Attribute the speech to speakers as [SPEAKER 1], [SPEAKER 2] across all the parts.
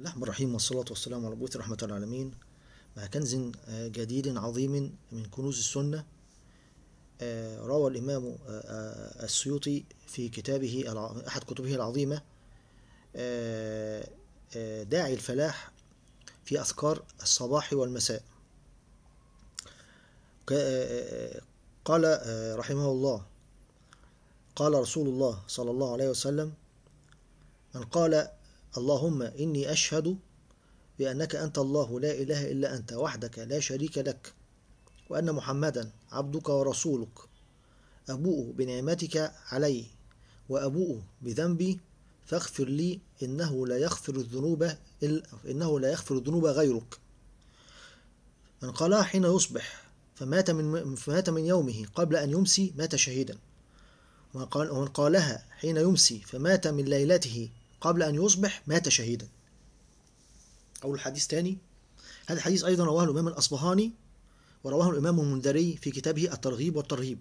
[SPEAKER 1] الرحمن الرحيم والصلاة والسلام على بوث رحمة العالمين مع كنز آه، جديد عظيم من كنوز السنة آه، روى الإمام آه، السيوطي في كتابه أحد كتبه العظيمة داعي الفلاح في أذكار الصباح والمساء قال رحمه الله قال رسول الله صلى الله عليه وسلم من قال اللهم إني أشهد بأنك أنت الله لا إله إلا أنت وحدك لا شريك لك وأن محمدا عبدك ورسولك أبوء بنعمتك علي وأبوء بذنبي فاغفر لي إنه لا يغفر الذنوب إلا إنه لا يغفر الذنوب غيرك من قالها حين يصبح فمات من فمات من يومه قبل أن يمسي مات شهيدا ومن قالها حين يمسي فمات من ليلته قبل أن يصبح مات شهيدا أو الحديث تاني هذا الحديث أيضا رواه الإمام الأصبهاني ورواه الإمام المنذري في كتابه الترغيب والترهيب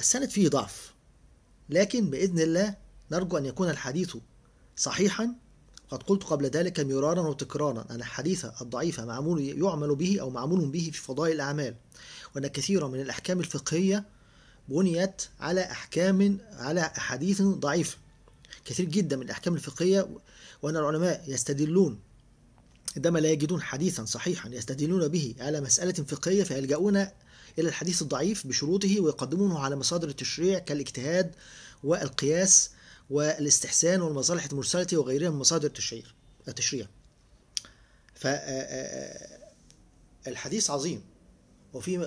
[SPEAKER 1] السند فيه ضعف لكن بإذن الله نرجو أن يكون الحديث صحيحا قد قلت قبل ذلك مرارا وتكرارا أن الحديث الضعيف معمول يعمل به أو معمول به في فضائل الأعمال وأن كثيرا من الأحكام الفقهية بنيت على أحكام على أحاديث ضعيفة كثير جدا من الأحكام الفقهية وأن العلماء يستدلون عندما لا يجدون حديثا صحيحا يستدلون به على مسألة فقهية فيلجؤون إلى الحديث الضعيف بشروطه ويقدمونه على مصادر التشريع كالاجتهاد والقياس والاستحسان والمصالح المرسلة وغيرها من مصادر التشريع التشريع ف آه، آه، آه، الحديث عظيم وفي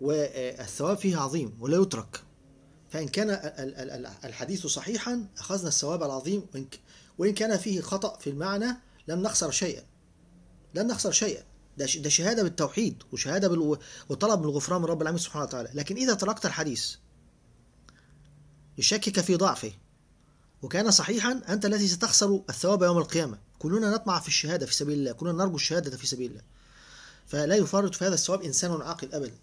[SPEAKER 1] والثواب فيه عظيم ولا يترك فإن كان الحديث صحيحا أخذنا الثواب العظيم وإن كان فيه خطأ في المعنى لم نخسر شيئا لم نخسر شيئا ده ده شهادة بالتوحيد وشهادة بال... وطلب من الغفران من رب العالمين سبحانه وتعالى لكن إذا تركت الحديث يشكك في ضعفه وكان صحيحا أنت الذي ستخسر الثواب يوم القيامة كلنا نطمع في الشهادة في سبيل الله كلنا نرجو الشهادة في سبيل الله فلا يفرط في هذا الثواب إنسان عاقل أبدا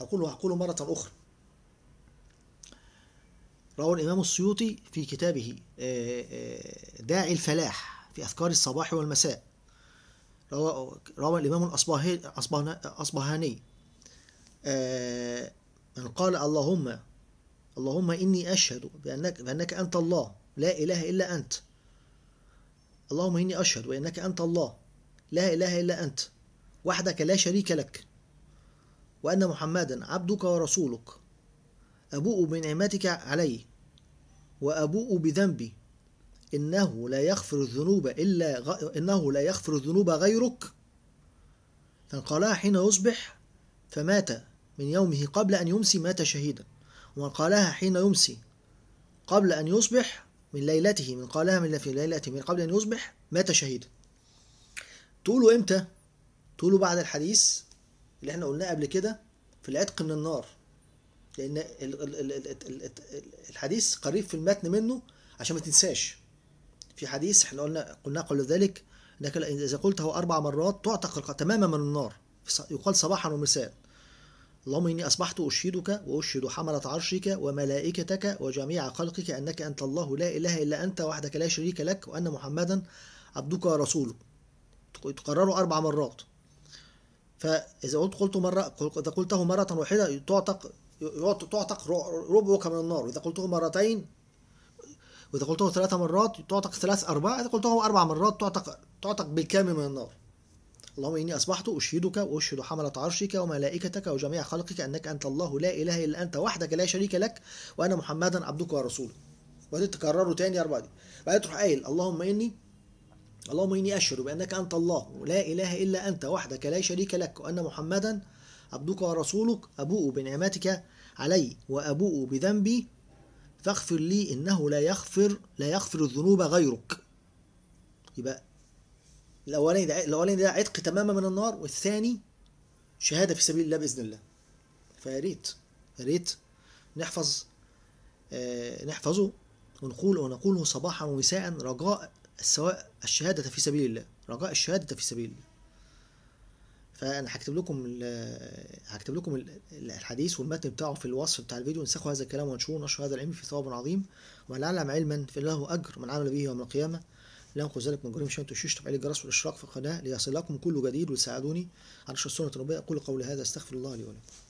[SPEAKER 1] أقول وأقول مرة أخرى روى الإمام السيوطي في كتابه آه، آه، داعي الفلاح في أذكار الصباح والمساء روى, روى الإمام الأصبهاني آه، من قال اللهم اللهم إني أشهد بأنك, بأنك أنت الله لا إله إلا أنت اللهم إني أشهد بأنك أنت الله لا إله إلا أنت وحدك لا شريك لك وأن محمدا عبدك ورسولك أبوء بنعمتك علي وأبوء بذنبي إنه لا يغفر الذنوب إلا غ... إنه لا يغفر الذنوب غيرك فقالها حين يصبح فمات من يومه قبل أن يمسي مات شهيدا ومن قالها حين يمسي قبل أن يصبح من ليلته من قالها من في ليلته من قبل أن يصبح مات شهيدا تقولوا إمتى؟ تقولوا بعد الحديث اللي احنا قلناه قبل كده في العتق من النار لان الحديث قريب في المتن منه عشان ما تنساش في حديث احنا قلنا قلنا قبل ذلك انك اذا قلته اربع مرات تعتق تماما من النار يقال صباحا ومساء اللهم اني اصبحت اشهدك واشهد حمله عرشك وملائكتك وجميع خلقك انك انت الله لا اله الا انت وحدك لا شريك لك وان محمدا عبدك ورسوله تقرره اربع مرات فإذا قلت قلته مرة إذا قلته مرة واحدة تعتق تعتق ربعك من النار واذا قلته مرتين وإذا قلته ثلاث مرات تعتق ثلاث أرباع إذا قلته أربع مرات تعتق تعتق بالكامل من النار اللهم إني أصبحت أشهدك وأشهد حملة عرشك وملائكتك وجميع خلقك أنك أنت الله لا إله إلا أنت وحدك لا شريك لك وأنا محمدا عبدك ورسولك وبعدين تكرره تاني اربع دي بعدين تروح قايل اللهم إني اللهم إني أشهد بأنك أنت الله لا إله إلا أنت وحدك لا شريك لك وأن محمدا عبدك ورسولك أبوء بنعمتك علي وأبوء بذنبي فاغفر لي إنه لا يغفر لا يغفر الذنوب غيرك يبقى الأولاني ده الأولاني ده عتق تماما من النار والثاني شهادة في سبيل الله بإذن الله فيا ريت يا ريت نحفظ آه نحفظه ونقول ونقوله صباحا ومساء رجاء سواء الشهادة في سبيل الله رجاء الشهادة في سبيل الله فأنا هكتب لكم هكتب لكم الحديث والمتن بتاعه في الوصف بتاع الفيديو انسخوا هذا الكلام وانشروا نشر هذا العلم في ثواب عظيم ومن علم علما فله أجر من عمل به يوم القيامة لا ينقذ ذلك من جريم شيء تشيش تفعيل الجرس والإشراق في القناة ليصلكم كل جديد وتساعدوني على نشر سنة النبوية أقول قولي هذا أستغفر الله لي ولكم